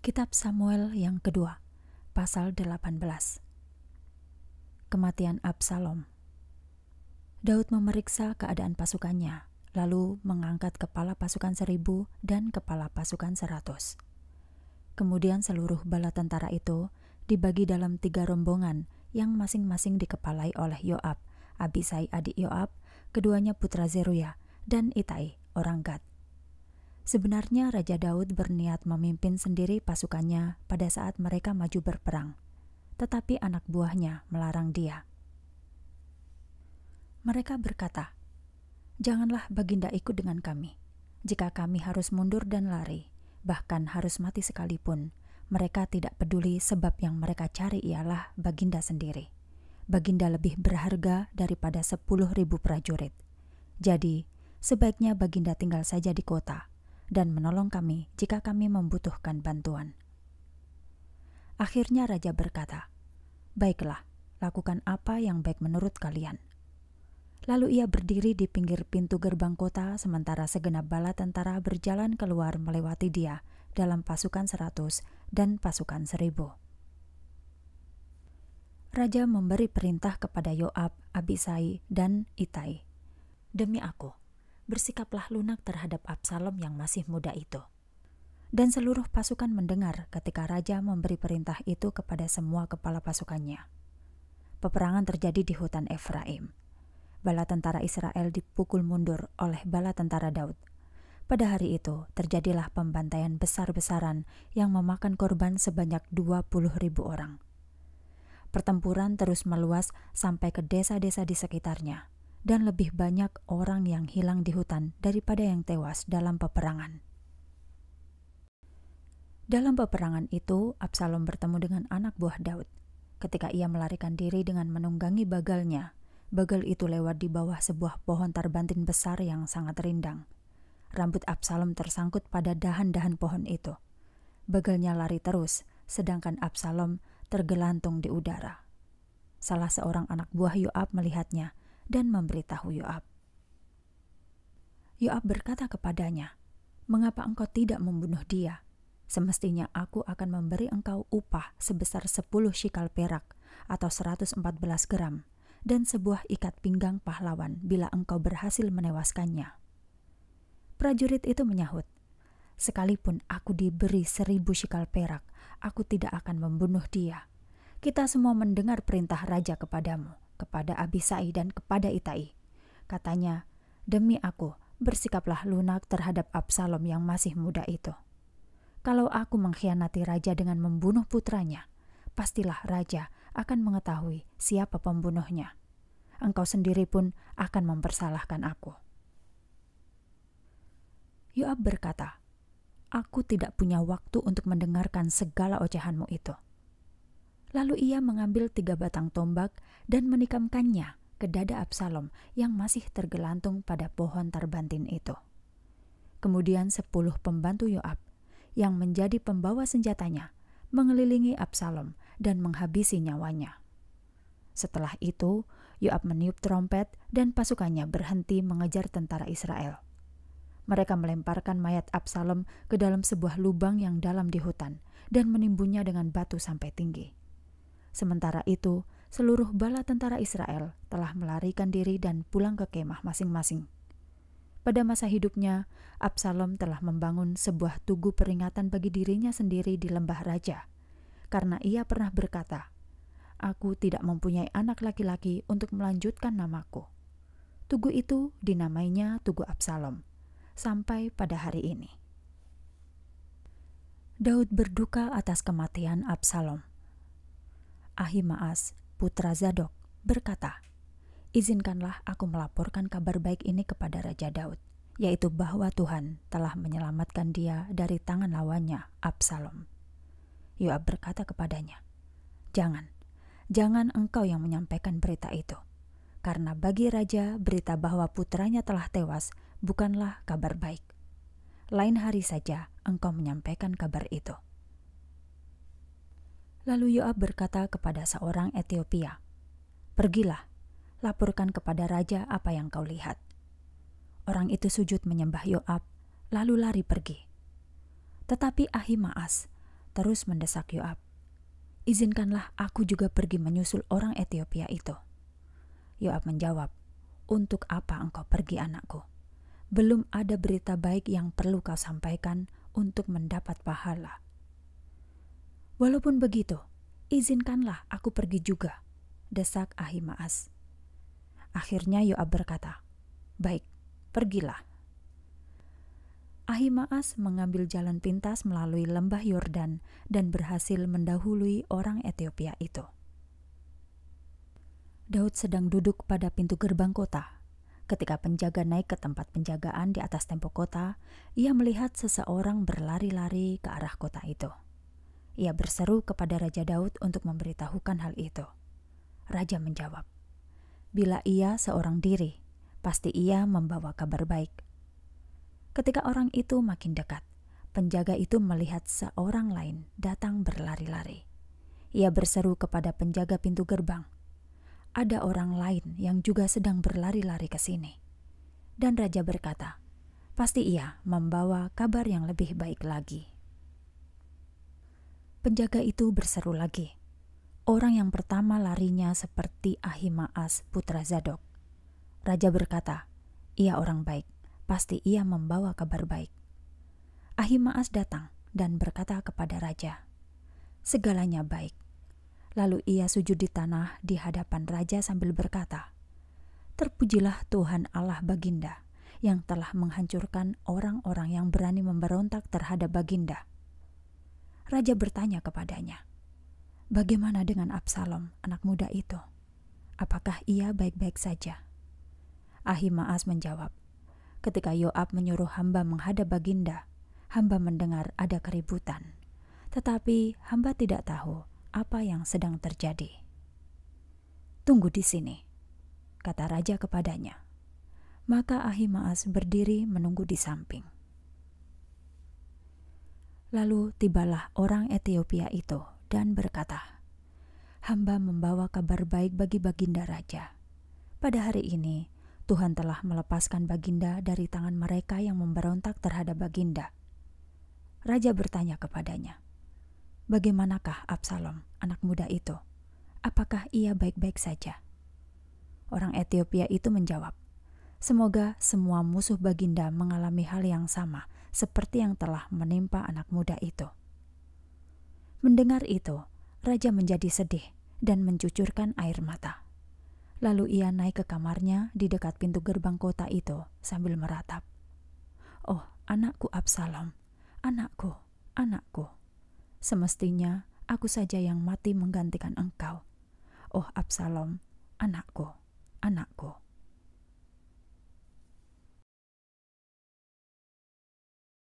Kitab Samuel yang kedua, pasal 18. Kematian Absalom. Daud memeriksa keadaan pasukannya, lalu mengangkat kepala pasukan seribu dan kepala pasukan seratus. Kemudian seluruh bala tentara itu dibagi dalam tiga rombongan yang masing-masing dikepalai oleh Yoab, Abisai adik Yoab, keduanya putra Zeruya, dan Itai orang Gad. Sebenarnya Raja Daud berniat memimpin sendiri pasukannya pada saat mereka maju berperang, tetapi anak buahnya melarang dia. Mereka berkata, "Janganlah Baginda ikut dengan kami. Jika kami harus mundur dan lari, bahkan harus mati sekalipun, mereka tidak peduli sebab yang mereka cari ialah Baginda sendiri. Baginda lebih berharga daripada sepuluh ribu prajurit. Jadi, sebaiknya Baginda tinggal saja di kota." dan menolong kami jika kami membutuhkan bantuan. Akhirnya raja berkata, "Baiklah, lakukan apa yang baik menurut kalian." Lalu ia berdiri di pinggir pintu gerbang kota sementara segenap bala tentara berjalan keluar melewati dia dalam pasukan seratus dan pasukan seribu. Raja memberi perintah kepada Yoab, Abisai, dan Itai. Demi aku, bersikaplah lunak terhadap Absalom yang masih muda itu. Dan seluruh pasukan mendengar ketika raja memberi perintah itu kepada semua kepala pasukannya. Peperangan terjadi di hutan Efraim. Bala tentara Israel dipukul mundur oleh bala tentara Daud. Pada hari itu, terjadilah pembantaian besar-besaran yang memakan korban sebanyak 20 ribu orang. Pertempuran terus meluas sampai ke desa-desa di sekitarnya, dan lebih banyak orang yang hilang di hutan daripada yang tewas dalam peperangan. Dalam peperangan itu, Absalom bertemu dengan anak buah Daud. Ketika ia melarikan diri dengan menunggangi bagalnya, bagal itu lewat di bawah sebuah pohon tarbantin besar yang sangat rindang. Rambut Absalom tersangkut pada dahan-dahan pohon itu. Bagalnya lari terus, sedangkan Absalom tergelantung di udara. Salah seorang anak buah Yoab melihatnya dan memberitahu Yoab. Yoab berkata kepadanya, "Mengapa engkau tidak membunuh dia? Semestinya aku akan memberi engkau upah sebesar 10 shikal perak atau 114 gram dan sebuah ikat pinggang pahlawan bila engkau berhasil menewaskannya." Prajurit itu menyahut, "Sekalipun aku diberi seribu shikal perak, aku tidak akan membunuh dia. Kita semua mendengar perintah raja kepadamu." kepada Abisai dan kepada Itai. Katanya, "Demi aku, bersikaplah lunak terhadap Absalom yang masih muda itu. Kalau aku mengkhianati raja dengan membunuh putranya, pastilah raja akan mengetahui siapa pembunuhnya. Engkau sendiri pun akan mempersalahkan aku." Yoab berkata, "Aku tidak punya waktu untuk mendengarkan segala ocehanmu itu." Lalu ia mengambil tiga batang tombak dan menikamkannya ke dada Absalom yang masih tergelantung pada pohon tarbantin itu. Kemudian sepuluh pembantu Yoab yang menjadi pembawa senjatanya mengelilingi Absalom dan menghabisi nyawanya. Setelah itu, Yoab meniup trompet dan pasukannya berhenti mengejar tentara Israel. Mereka melemparkan mayat Absalom ke dalam sebuah lubang yang dalam di hutan dan menimbunnya dengan batu sampai tinggi. Sementara itu, seluruh bala tentara Israel telah melarikan diri dan pulang ke kemah masing-masing. Pada masa hidupnya, Absalom telah membangun sebuah tugu peringatan bagi dirinya sendiri di lembah raja, karena ia pernah berkata, "Aku tidak mempunyai anak laki-laki untuk melanjutkan namaku." Tugu itu dinamainya Tugu Absalom, sampai pada hari ini. Daud berduka atas kematian Absalom. Ahimaas, putra Zadok, berkata, Izinkanlah aku melaporkan kabar baik ini kepada Raja Daud, yaitu bahwa Tuhan telah menyelamatkan dia dari tangan lawannya, Absalom. Yoab berkata kepadanya, Jangan, jangan engkau yang menyampaikan berita itu. Karena bagi raja, berita bahwa putranya telah tewas bukanlah kabar baik. Lain hari saja engkau menyampaikan kabar itu.' Lalu Yoab berkata kepada seorang Etiopia, "Pergilah, laporkan kepada raja apa yang kau lihat." Orang itu sujud menyembah Yoab, lalu lari pergi. Tetapi Ahimaas terus mendesak Yoab, "Izinkanlah aku juga pergi menyusul orang Etiopia itu." Yoab menjawab, "Untuk apa engkau pergi, anakku? Belum ada berita baik yang perlu kau sampaikan untuk mendapat pahala." Walaupun begitu, izinkanlah aku pergi juga, desak Ahimaas. Akhirnya Yoab berkata, Baik, pergilah. Ahimaas mengambil jalan pintas melalui lembah Yordan dan berhasil mendahului orang Ethiopia itu. Daud sedang duduk pada pintu gerbang kota. Ketika penjaga naik ke tempat penjagaan di atas tembok kota, ia melihat seseorang berlari-lari ke arah kota itu. Ia berseru kepada Raja Daud untuk memberitahukan hal itu. Raja menjawab, "Bila ia seorang diri, pasti ia membawa kabar baik." Ketika orang itu makin dekat, penjaga itu melihat seorang lain datang berlari-lari. Ia berseru kepada penjaga pintu gerbang, "Ada orang lain yang juga sedang berlari-lari ke sini." Dan raja berkata, "Pasti ia membawa kabar yang lebih baik lagi." Penjaga itu berseru lagi. Orang yang pertama larinya seperti Ahimaas putra Zadok. Raja berkata, ia orang baik, pasti ia membawa kabar baik. Ahimaas datang dan berkata kepada raja, segalanya baik. Lalu ia sujud di tanah di hadapan raja sambil berkata, Terpujilah Tuhan Allah Baginda yang telah menghancurkan orang-orang yang berani memberontak terhadap Baginda raja bertanya kepadanya, "Bagaimana dengan Absalom, anak muda itu? Apakah ia baik-baik saja?" Ahimaas menjawab, "Ketika Yoab menyuruh hamba menghadap Baginda, hamba mendengar ada keributan, tetapi hamba tidak tahu apa yang sedang terjadi." "Tunggu di sini," kata raja kepadanya. Maka Ahimaas berdiri menunggu di samping. Lalu tibalah orang Etiopia itu dan berkata, "Hamba membawa kabar baik bagi Baginda Raja. Pada hari ini, Tuhan telah melepaskan Baginda dari tangan mereka yang memberontak terhadap Baginda." Raja bertanya kepadanya, "Bagaimanakah Absalom, anak muda itu? Apakah ia baik-baik saja?" Orang Etiopia itu menjawab, Semoga semua musuh Baginda mengalami hal yang sama seperti yang telah menimpa anak muda itu. Mendengar itu, raja menjadi sedih dan mencucurkan air mata. Lalu ia naik ke kamarnya di dekat pintu gerbang kota itu sambil meratap. "Oh, anakku Absalom, anakku, anakku. Semestinya aku saja yang mati menggantikan engkau. Oh, Absalom, anakku, anakku."